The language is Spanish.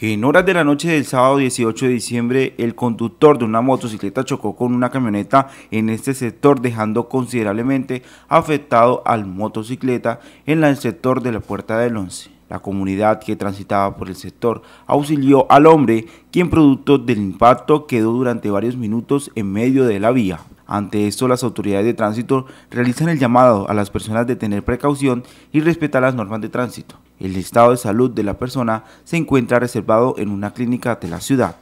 En horas de la noche del sábado 18 de diciembre, el conductor de una motocicleta chocó con una camioneta en este sector, dejando considerablemente afectado al motocicleta en el sector de la Puerta del Once. La comunidad que transitaba por el sector auxilió al hombre, quien producto del impacto quedó durante varios minutos en medio de la vía. Ante esto, las autoridades de tránsito realizan el llamado a las personas de tener precaución y respetar las normas de tránsito. El estado de salud de la persona se encuentra reservado en una clínica de la ciudad.